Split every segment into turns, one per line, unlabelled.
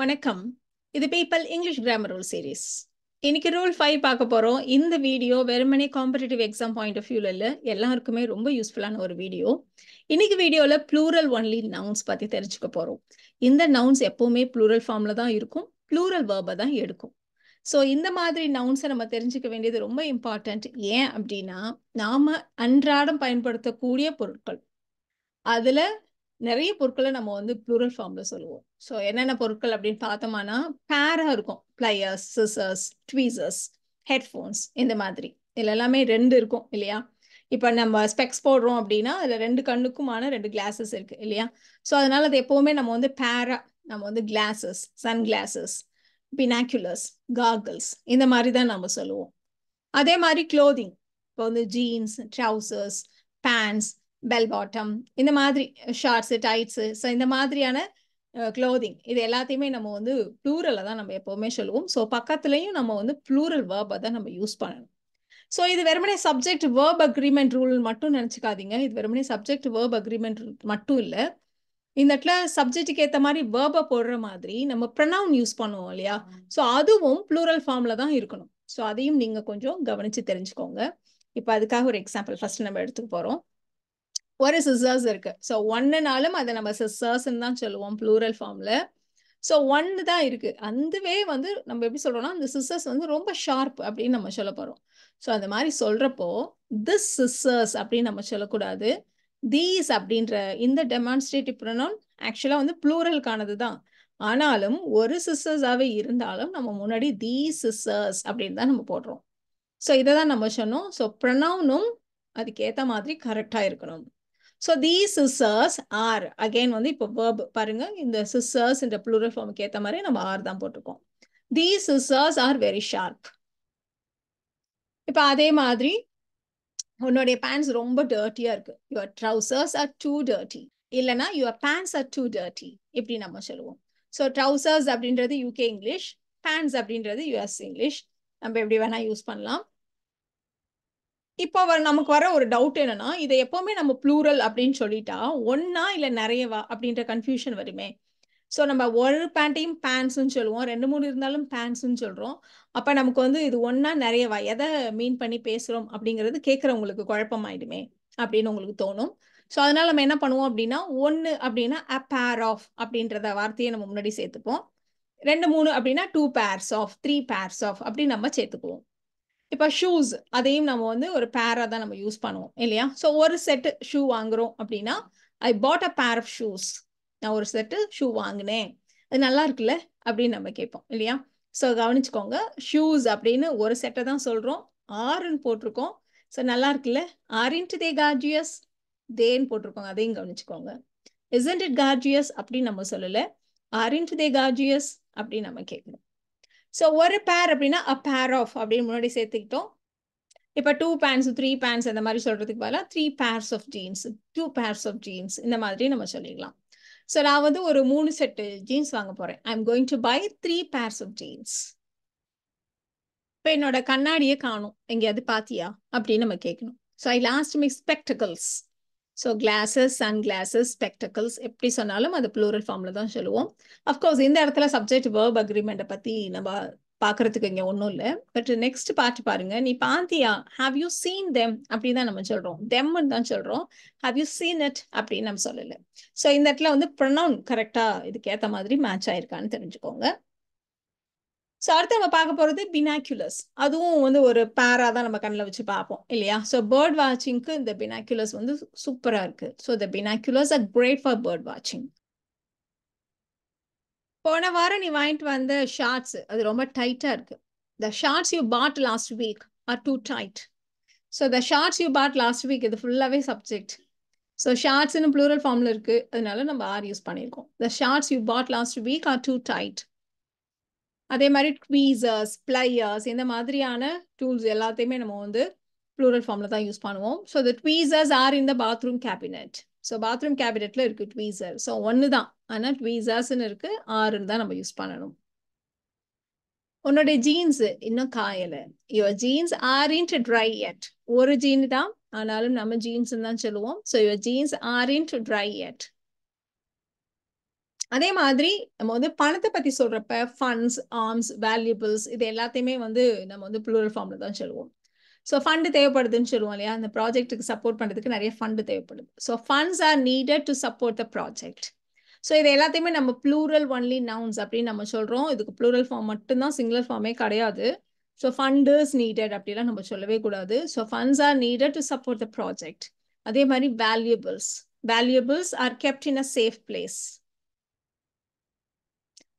வணக்கம் இது people English grammar rule series இன்னைக்கு ரூல் ஃபைவ் பார்க்க போகிறோம் இந்த வீடியோ வெறுமனே காம்படிட்டிவ் எக்ஸாம் பாயிண்ட் ஆஃப் வியூவில் இல்லை எல்லாருக்குமே ரொம்ப யூஸ்ஃபுல்லான ஒரு வீடியோ இன்னைக்கு வீடியோவில் ப்ளூரல் ஒன்லி நவுன்ஸ் பற்றி தெரிஞ்சுக்க போகிறோம் இந்த நவுன்ஸ் எப்போவுமே ப்ளூரல் ஃபார்மில் தான் இருக்கும் ப்ளூரல் வேர்பை தான் எடுக்கும் ஸோ இந்த மாதிரி நவுன்ஸை நம்ம தெரிஞ்சுக்க வேண்டியது ரொம்ப இம்பார்ட்டண்ட் ஏன் அப்படின்னா நாம் அன்றாடம் பயன்படுத்தக்கூடிய பொருட்கள் அதில் நிறைய பொருட்களை நம்ம வந்து ப்ளூரல் ஃபார்ம்ல சொல்லுவோம் ஸோ என்னென்ன பொருட்கள் அப்படின்னு பார்த்தோம்னா பேரா இருக்கும் பிளையர்ஸ் சிசர்ஸ் ட்வீசர்ஸ் ஹெட்ஃபோன்ஸ் இந்த மாதிரி இதில் எல்லாமே ரெண்டு இருக்கும் இல்லையா இப்போ நம்ம ஸ்பெக்ஸ் போடுறோம் அப்படின்னா அதில் ரெண்டு கண்ணுக்குமான ரெண்டு கிளாஸஸ் இருக்கு இல்லையா ஸோ அதனால அது எப்போவுமே நம்ம வந்து பேரா நம்ம வந்து glasses sun glasses binoculars goggles இந்த மாதிரி தான் நம்ம சொல்லுவோம் அதே மாதிரி க்ளோதிங் இப்போ வந்து jeans trousers pants bell bottom இந்த மாதிரி ஷார்ட்ஸு டைட்ஸு ஸோ இந்த மாதிரியான க்ளோதிங் இது எல்லாத்தையுமே நம்ம வந்து ப்ளூரலை தான் நம்ம எப்போவுமே சொல்லுவோம் ஸோ பக்கத்துலேயும் நம்ம வந்து ப்ளூரல் வேர்பை தான் நம்ம யூஸ் பண்ணணும் ஸோ இது வெறுமனே சப்ஜெக்ட் வேர்ப் அக்ரிமெண்ட் ரூல் மட்டும் நினச்சிக்காதீங்க இது வெறுமனே சப்ஜெக்ட் வேர்ப் அக்ரிமெண்ட் ரூல் மட்டும் இல்லை இந்த இடத்துல சப்ஜெக்ட்டுக்கு ஏற்ற மாதிரி வேர்பை போடுற மாதிரி நம்ம ப்ரனவுன் யூஸ் பண்ணுவோம் இல்லையா ஸோ அதுவும் ப்ளூரல் ஃபார்மில் தான் இருக்கணும் ஸோ அதையும் நீங்கள் கொஞ்சம் கவனித்து தெரிஞ்சுக்கோங்க இப்போ அதுக்காக ஒரு எக்ஸாம்பிள் ஃபஸ்ட்டு நம்ம எடுத்துக்க போகிறோம் ஒரு சிசர்ஸ் இருக்கு ஸோ ஒன்னுனாலும் அதை நம்ம சிசர்ஸ்ன்னு தான் சொல்லுவோம் ப்ளூரல் ஃபார்ம்ல ஸோ ஒன்று தான் இருக்கு அந்தவே வந்து நம்ம எப்படி சொல்றோம்னா அந்த சிசர்ஸ் வந்து ரொம்ப ஷார்ப் அப்படின்னு நம்ம சொல்ல போறோம் ஸோ அந்த மாதிரி சொல்றப்போ திஸ் சிசர்ஸ் அப்படின்னு நம்ம சொல்லக்கூடாது தீஸ் அப்படின்ற இந்த டெமான்ஸ்ட்ரேட்டிவ் ப்ரொனவுன் ஆக்சுவலாக வந்து ப்ளூரலுக்கானது தான் ஆனாலும் ஒரு சிஸ்டர்ஸாகவே இருந்தாலும் நம்ம முன்னாடி தி சிஸ்டர்ஸ் அப்படின்னு தான் நம்ம போடுறோம் ஸோ இதை தான் நம்ம சொன்னோம் ஸோ ப்ரனவுனும் அதுக்கேற்ற மாதிரி கரெக்டாக இருக்கணும் ஸோ தீ சிசர்ஸ் ஆர் அகைன் வந்து இப்போ வேர்ப் பாருங்க இந்த சிசர்ஸ் இந்த ப்ளூரல் ஃபார்முக்கு ஏற்ற மாதிரி நம்ம ஆர் தான் போட்டிருக்கோம் தீ சிசர்ஸ் ஆர் வெரி ஷார்ப் இப்போ அதே மாதிரி உன்னுடைய பேண்ட்ஸ் ரொம்ப டர்ட்டியாக இருக்கு your trousers are too dirty இல்லைனா your pants are too dirty இப்படி நம்ம சொல்லுவோம் ஸோ ட்ரௌசர்ஸ் அப்படின்றது யூகே இங்கிலீஷ் பேண்ட்ஸ் அப்படின்றது யூஎஸ் இங்கிலீஷ் நம்ம எப்படி வேணால் யூஸ் பண்ணலாம் இப்போ வர நமக்கு வர ஒரு டவுட் என்னன்னா இதை எப்பவுமே நம்ம ப்ளூரல் அப்படின்னு சொல்லிட்டா ஒன்னா இல்ல நிறையவா அப்படின்ற கன்ஃபியூஷன் வருமே ஸோ நம்ம ஒரு பேண்ட்டையும் பேண்ட்ஸ்ன்னு சொல்லுவோம் ரெண்டு மூணு இருந்தாலும் பேண்ட்ஸ்ன்னு சொல்கிறோம் அப்போ நமக்கு வந்து இது ஒன்றா நிறையவா எதை மீன் பண்ணி பேசுகிறோம் அப்படிங்கிறது கேட்குறவங்களுக்கு குழப்பமாயிடுமே அப்படின்னு உங்களுக்கு தோணும் ஸோ அதனால நம்ம என்ன பண்ணுவோம் அப்படின்னா ஒன்று அப்படின்னா அ பேர் ஆஃப் அப்படின்றத வார்த்தையை நம்ம முன்னாடி சேர்த்துப்போம் ரெண்டு மூணு அப்படின்னா two pairs of three pairs of அப்படின்னு நம்ம சேர்த்துக்குவோம் இப்போ ஷூஸ் அதையும் நம்ம வந்து ஒரு பேராக தான் நம்ம யூஸ் பண்ணுவோம் இல்லையா ஸோ ஒரு செட்டு ஷூ வாங்குறோம் அப்படின்னா ஐ பாட் அ பேர் ஆஃப் ஷூஸ் நான் ஒரு செட்டு ஷூ வாங்கினேன் அது நல்லா இருக்குல்ல அப்படின்னு நம்ம கேட்போம் இல்லையா ஸோ கவனிச்சுக்கோங்க ஷூஸ் அப்படின்னு ஒரு செட்டை தான் சொல்கிறோம் ஆறுன்னு போட்டிருக்கோம் ஸோ நல்லா இருக்குல்ல டு தே கார்ஜியஸ் தேன்னு போட்டிருக்கோங்க அதையும் கவனிச்சுக்கோங்க இசன்ட் இட் கார்ஜியஸ் அப்படின்னு நம்ம சொல்லலை டு தே கார்ஜியஸ் அப்படின்னு நம்ம கேட்கணும் ஸோ ஒரு பேர் அப்படின்னா அ பேர் ஆஃப் அப்படின்னு முன்னாடி சேர்த்துக்கிட்டோம் இப்போ டூ பேண்ட்ஸ் த்ரீ பேண்ட்ஸ் அந்த மாதிரி சொல்றதுக்கு பதிலாக three pairs of jeans two pairs of jeans இந்த மாதிரி நம்ம சொல்லிக்கலாம் ஸோ நான் வந்து ஒரு மூணு செட்டு ஜீன்ஸ் வாங்க போறேன் I am going to buy three pairs of jeans இப்போ என்னோட கண்ணாடியை காணும் எங்கேயாவது பாத்தியா அப்படின்னு நம்ம கேட்கணும் so I lost mix spectacles so glasses sun glasses spectacles எப்படி சொன்னாலும் அது ப்ளூரல் ஃபார்மில் தான் சொல்லுவோம் அஃப்கோர்ஸ் இந்த இடத்துல சப்ஜெக்ட் வேர்ப் அக்ரிமெண்ட்டை பற்றி நம்ம பார்க்கறதுக்கு இங்கே ஒன்றும் இல்லை பட் நெக்ஸ்ட் பார்ட் பாருங்க நீ பாந்தியா ஹாவ் யூ சீன் தெம் அப்படின்னு தான் நம்ம சொல்கிறோம் தெம்னு தான் சொல்கிறோம் ஹாவ் யூ சீன் இட் அப்படின்னு நம்ம சொல்லலை ஸோ இந்த இடத்துல வந்து ப்ரொனவுன் கரெக்டாக இதுக்கு ஏற்ற மாதிரி மேட்ச் ஆயிருக்கான்னு தெரிஞ்சுக்கோங்க ஸோ அடுத்து நம்ம பார்க்க போகிறது பினாக்குலர்ஸ் அதுவும் வந்து ஒரு பேராக தான் நம்ம கண்ணில் வச்சு பார்ப்போம் இல்லையா ஸோ பேர்ட் வாட்சிங்க்கு இந்த பினாக்குலஸ் வந்து சூப்பராக இருக்குது so the binoculars are great for bird வாட்சிங் போன வாரம் நீ வாங்கிட்டு வந்த ஷார்ட்ஸ் அது ரொம்ப டைட்டாக இருக்குது the shorts you bought last week are too tight so the shorts you bought last week இது ஃபுல்லாகவே சப்ஜெக்ட் ஸோ ஷார்ட்ஸ்ன்னு ப்ளூரல் ஃபார்மில் இருக்குது அதனால நம்ம ஆர் யூஸ் பண்ணியிருக்கோம் the shorts you bought last week are too tight அதே மாதிரி ட்வீசர்ஸ் பிளையர்ஸ் இந்த மாதிரியான டூல்ஸ் எல்லாத்தையுமே நம்ம வந்து ப்ளூரல் ஃபார்மில் தான் யூஸ் பண்ணுவோம் ஸோ த ட்வீசர்ஸ் ஆர் இந்த பாத்ரூம் கேபினெட் ஸோ பாத்ரூம் கேபினெட்டில் இருக்குது ட்வீசர் ஸோ ஒன்று தான் ஆனால் ட்வீசர்ஸ்ன்னு இருக்குது ஆறுன்னு தான் நம்ம யூஸ் பண்ணணும் உன்னுடைய ஜீன்ஸ் இன்னும் காயலை your jeans aren't dry yet ஒரு ஜீன் தான் ஆனாலும் நம்ம ஜீன்ஸ் தான் சொல்லுவோம் so your jeans aren't dry yet அதே மாதிரி நம்ம வந்து பணத்தை பத்தி சொல்றப்ப ஃபண்ட்ஸ் ஆர்ம்ஸ் வேல்யூபிள்ஸ் இது எல்லாத்தையுமே வந்து நம்ம வந்து ப்ளூரல் ஃபார்ம்ல தான் சொல்லுவோம் ஸோ ஃபண்டு தேவைப்படுதுன்னு சொல்லுவோம் இல்லையா அந்த ப்ராஜெக்ட்டுக்கு சப்போர்ட் பண்ணுறதுக்கு நிறைய ஃபண்டு தேவைப்படுது so funds are needed to support the project so இது எல்லாத்தையுமே நம்ம ப்ளூரல் ஒன்லி நவுன்ஸ் அப்படின்னு நம்ம சொல்கிறோம் இதுக்கு ப்ளூரல் ஃபார்ம் மட்டும்தான் சிங்கிள் ஃபார்மே கிடையாது ஸோ ஃபண்டர்ஸ் நீடட் அப்படிலாம் நம்ம சொல்லவே கூடாது so funds are needed to support the project அதே மாதிரி valuables valuables are kept in a safe place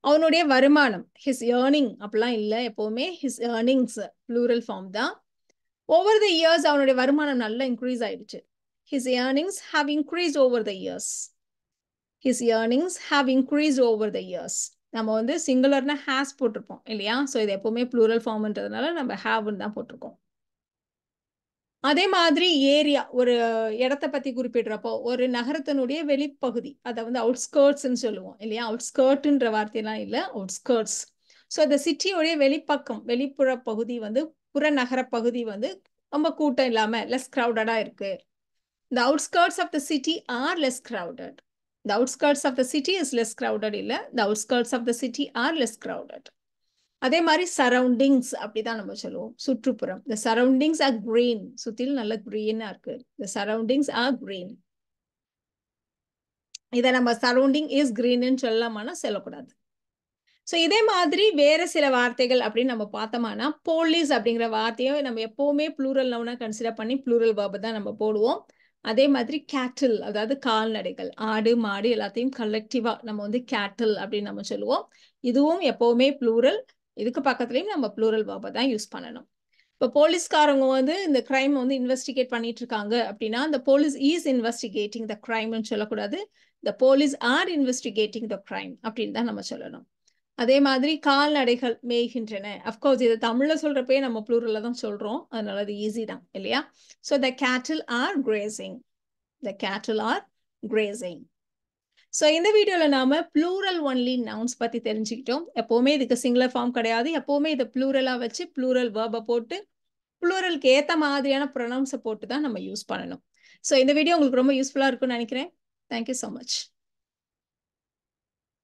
அவனுடைய வருமானம் ஹிஸ் ஏர்னிங் அப்படிலாம் இல்லை எப்போவுமே ஹிஸ் ஏர்னிங்ஸ் ப்ளூரல் ஃபார்ம் தான் ஓவர் த இயர்ஸ் அவனுடைய வருமானம் நல்லா இன்க்ரீஸ் ஆயிடுச்சு his earnings have increase over the years his earnings have increase over the years நம்ம வந்து சிங்குலர்னா ஹேஸ் போட்டிருப்போம் இல்லையா ஸோ இது எப்போவுமே ப்ளூரல் ஃபார்ம்ன்றதுனால நம்ம ஹேவ்னு தான் போட்டிருக்கோம் அதே மாதிரி ஏரியா ஒரு இடத்த பத்தி குறிப்பிடுறப்போ ஒரு நகரத்தினுடைய வெளிப்பகுதி அதை வந்து அவுட்ஸ்கர்ட்ஸ்ன்னு சொல்லுவோம் இல்லையா அவுட்ஸ்கர்ட்ன்ற வார்த்தையெல்லாம் இல்லை அவுட்ஸ்கர்ட்ஸ் ஸோ அந்த சிட்டியோடைய வெளிப்பக்கம் வெளிப்புற பகுதி வந்து புறநகர பகுதி வந்து ரொம்ப கூட்டம் இல்லாமல் லெஸ் க்ரௌடடாக இருக்கு the outskirts of the city are less crowded the outskirts of the city is less crowded இல்லை the outskirts of the city are less crowded அதே மாதிரி சரௌண்டிங்ஸ் அப்படிதான் நம்ம சொல்லுவோம் சுற்றுப்புறம் இந்த சரௌண்டிங்ஸ் ஆர் கிரீன் சுத்தில நல்ல கிரீனா இருக்கு இந்த சரௌண்டிங்ஸ் ஆர் கிரீன் இதை நம்ம சரௌண்டிங் இஸ் கிரீன் சொல்லலாமானா சொல்லக்கூடாது ஸோ இதே மாதிரி வேற சில வார்த்தைகள் அப்படின்னு நம்ம பார்த்தோம்னா போலீஸ் அப்படிங்கிற வார்த்தையை நம்ம எப்பவுமே ப்ளூரல் நவுனா கன்சிடர் பண்ணி ப்ளூரல் வேர்பு தான் நம்ம போடுவோம் அதே மாதிரி கேட்டில் அதாவது கால்நடைகள் ஆடு மாடு எல்லாத்தையும் கலெக்டிவா நம்ம வந்து கேட்டில் அப்படின்னு நம்ம சொல்லுவோம் இதுவும் எப்பவுமே ப்ளூரல் இதுக்கு பக்கத்துலயும் நம்ம ப்ளூரல் வேர்பை தான் யூஸ் பண்ணணும் இப்போ போலீஸ்காரங்க வந்து இந்த கிரைம் வந்து இன்வெஸ்டிகேட் பண்ணிட்டு இருக்காங்க அப்படின்னா அந்த போலீஸ் ஈஸ் இன்வெஸ்டிகேட்டிங் த கிரைம்னு சொல்லக்கூடாது the police are investigating the crime அப்படின்னு தான் நம்ம சொல்லணும் அதே மாதிரி கால்நடைகள் மேய்கின்றன அஃப்கோர்ஸ் இதை தமிழில் சொல்கிறப்பே நம்ம ப்ளூரில் தான் சொல்கிறோம் அதனால அது ஈஸி தான் இல்லையா ஸோ த கேட்டில் ஆர் கிரேசிங் த கேட்டில் ஆர் கிரேசிங் ஸோ இந்த வீடியோவில் நாம் ப்ளூரல் ஒன்லி நவுன்ஸ் பற்றி தெரிஞ்சுக்கிட்டோம் எப்போவுமே இதுக்கு சிங்கிளர் ஃபார்ம் கிடையாது எப்போவுமே இதை ப்ளூரலாக வச்சு ப்ளூரல் வேர்பை போட்டு ப்ளூரலுக்கு ஏற்ற மாதிரியான ப்ரொனவுன்ஸை போட்டு தான் நம்ம யூஸ் பண்ணணும் ஸோ இந்த வீடியோ உங்களுக்கு ரொம்ப யூஸ்ஃபுல்லாக இருக்கும்னு நினைக்கிறேன் தேங்க்யூ ஸோ மச்